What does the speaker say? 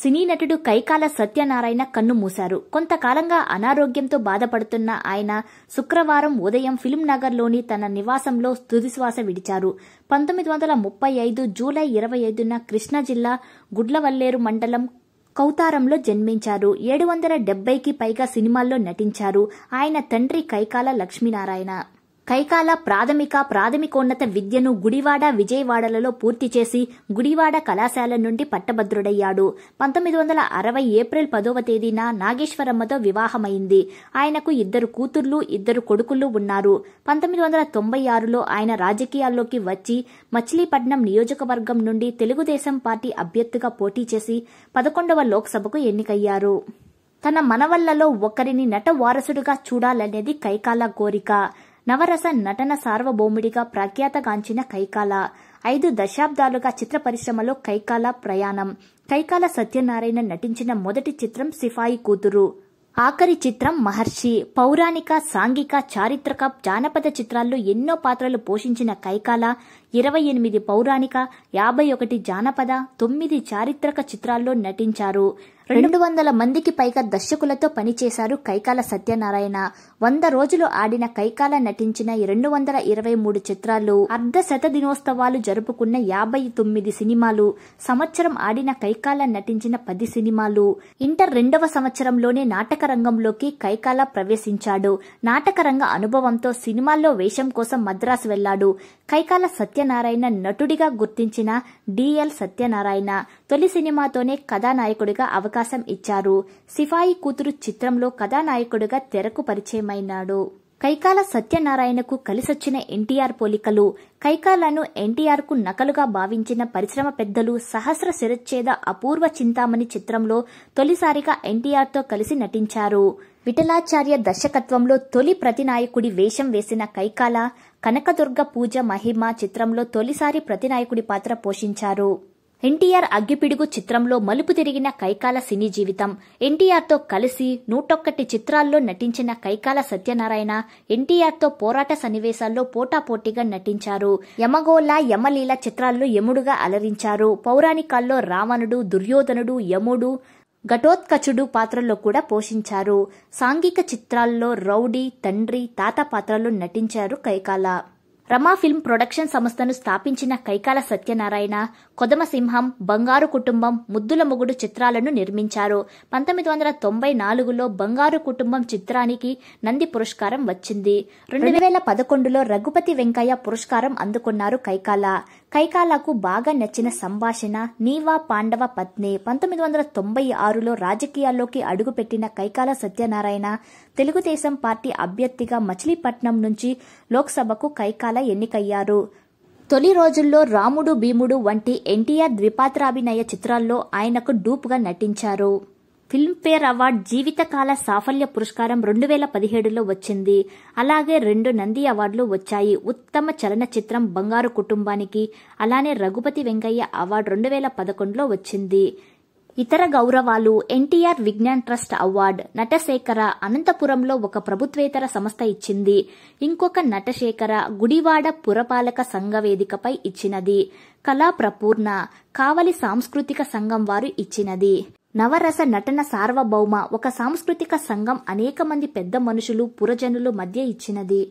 సినీ నటుడు కైకాల సత్యనారాయణ కన్ను మూశారు కొంతకాలంగా అనారోగ్యంతో బాధపడుతున్న ఆయన శుక్రవారం ఉదయం లోని తన నివాసంలో తుదిశ్వాస విడిచారు పంతొమ్మిది వందల ముప్పై ఐదు జూలై ఇరవై ఐదున కృష్ణా జిల్లా గుడ్లవల్లేరు మండలం కౌతారంలో జన్మించారు ఏడు వందల డెబ్బైకి పైగా సినిమాల్లో నటించారు ఆయన తండ్రి కైకాల లక్ష్మీనారాయణ కైకాల ప్రాథమిక ప్రాథమికోన్నత విద్యను గుడివాడ విజయవాడలలో పూర్తి చేసి గుడివాడ కళాశాల నుండి పట్టభద్రుడయ్యాడు పంతొమ్మిది వందల అరవై ఏప్రిల్ పదవ తేదీన నాగేశ్వరమ్మతో వివాహమైంది ఆయనకు ఇద్దరు కూతుర్లు ఇద్దరు కొడుకులు ఉన్నారు పంతొమ్మిది వందల తొంభై ఆరులో ఆయన రాజకీయాల్లోకి వచ్చి మచిలీపట్నం నియోజకవర్గం నుండి తెలుగుదేశం పార్టీ అభ్యర్థిగా పోటీ చేసి పదకొండవ లోక్సభకు ఎన్నికయ్యారు తన మనవళ్లలో ఒకరిని నట వారసుడుగా చూడాలనేది కైకాల కోరిక నవరస నటన సార్వభౌముడిగా ప్రఖ్యాతగాంచిన కైకాల ఐదు దశాబ్దాలుగా చిత్ర పరిశ్రమలో కైకాల ప్రయాణం కైకాల సత్యనారాయణ నటించిన మొదటి చిత్రం సిఫాయి కూతురు ఆఖరి చిత్రం మహర్షి పౌరాణిక సాంఘిక చారిత్రక జానపద చిత్రాల్లో ఎన్నో పాత్రలు పోషించిన కైకాల ఇరవై ఎనిమిది పౌరాణిక యాభై ఒకటి జానపద తొమ్మిది చారిత్రక చిత్రాల్లో నటించారు రెండు వందల మందికి పైగా దర్శకులతో పనిచేశారు కైకాల సత్యనారాయణ వంద రోజులు ఆడిన కైకాల నటించిన రెండు వందల ఇరవై మూడు చిత్రాలు అర్ధ శత దినోత్సవాలు జరుపుకున్న యాభై తొమ్మిది సినిమాలు సంవత్సరం ఆడిన కైకాల నటించిన పది సినిమాలు ఇంటర్ రెండవ సంవత్సరంలోనే నాటక రంగంలోకి కైకాల ప్రవేశించాడు నాటక రంగ అనుభవంతో సినిమాల్లో వేషం కోసం మద్రాసు వెళ్లాడు కైకాల సత్యనారాయణ నటుడిగా గుర్తించిన డిఎల్ సత్యనారాయణ తొలి సినిమాతోనే కథానాయకుడిగా అవకాశం ఇచ్చారు సిఫాయి కూతురు చిత్రంలో కథానాయకుడిగా తెరకు పరిచయమైనాడు కైకాల సత్యనారాయణకు కలిసొచ్చిన ఎన్టీఆర్ పోలికలు కైకాలను ఎన్టీఆర్కు నకలుగా భావించిన పరిశ్రమ పెద్దలు సహస్ర శిరచ్ఛేద అపూర్వ చింతామణి చిత్రంలో తొలిసారిగా ఎన్టీఆర్తో కలిసి నటించారు విఠలాచార్య దర్శకత్వంలో తొలి ప్రతినాయకుడి వేషం వేసిన కైకాల కనకదుర్గ పూజ మహిమ చిత్రంలో తొలిసారి ప్రతినాయకుడి పాత్ర పోషించారు ఎన్టీఆర్ అగ్గిపిడుగు చిత్రంలో మలుపు తిరిగిన కైకాల సినీ జీవితం ఎన్టీఆర్తో కలిసి నూటొక్కటి చిత్రాల్లో నటించిన కైకాల సత్యనారాయణ ఎన్టీఆర్తో పోరాట సన్నివేశాల్లో పోటాపోటీగా నటించారు యమగోళ యమలీల చిత్రాల్లో యముడుగా అలరించారు పౌరాణికాల్లో రావణుడు దుర్యోధనుడు యముడు ఘటోత్కచుడు పాత్రల్లో కూడా పోషించారు సాంఘిక చిత్రాల్లో రౌడీ తండ్రి తాత పాత్రలు నటించారు కైకాల రమా ఫిల్మ్ ప్రొడక్షన్ సంస్థను స్థాపించిన కైకాల సత్యనారాయణ కొదమసింహం బంగారు కుటుంబం ముద్దుల మొగుడు చిత్రాలను నిర్మించారు పంతొమ్మిది వందల తొంభై నాలుగులో బంగారు కుటుంబం చిత్రానికి నంది పురస్కారం వచ్చింది రెండు వేల పదకొండులో రఘుపతి వెంకయ్య పురస్కారం అందుకున్నారు కైకాల కైకాలకు బాగా నచ్చిన సంభాషణ నీవా పాండవ పత్ని పంతొమ్మిది వందల తొంభై ఆరులో రాజకీయాల్లోకి అడుగుపెట్టిన కైకాల సత్యనారాయణ తెలుగుదేశం పార్టీ అభ్యర్థిగా మచిలీపట్నం నుంచి లోక్సభకు కైకాల ఎన్నికయ్యారు తొలి రోజుల్లో రాముడు భీముడు వంటి ఎన్టీఆర్ ద్విపాత్రాభినయ చిత్రాల్లో ఆయనకు డూప్గా నటించారు ఫిల్మ్ఫేర్ అవార్డ్ జీవితకాల సాఫల్య పురస్కారం రెండు వేల పదిహేడులో వచ్చింది అలాగే రెండు నంది అవార్డులు వచ్చాయి ఉత్తమ చలనచిత్రం బంగారు కుటుంబానికి అలానే రఘుపతి వెంకయ్య అవార్డు రెండు వేల పదకొండులో వచ్చింది ఇతర గౌరవాలు ఎన్టీఆర్ విజ్ఞాన్ ట్రస్ట్ అవార్డు నటశేఖర అనంతపురంలో ఒక ప్రభుత్వేతర సంస్థ ఇచ్చింది ఇంకొక నటశేఖర గుడివాడ పురపాలక సంఘ వేదికపై ఇచ్చినది కళా ప్రపూర్ణ కావలి సాంస్కృతిక సంఘం వారు ఇచ్చినది నవరస నటన సార్వభౌమ ఒక సాంస్కృతిక సంఘం అనేక మంది పెద్ద మనుషులు పురజనులు మధ్య ఇచ్చినది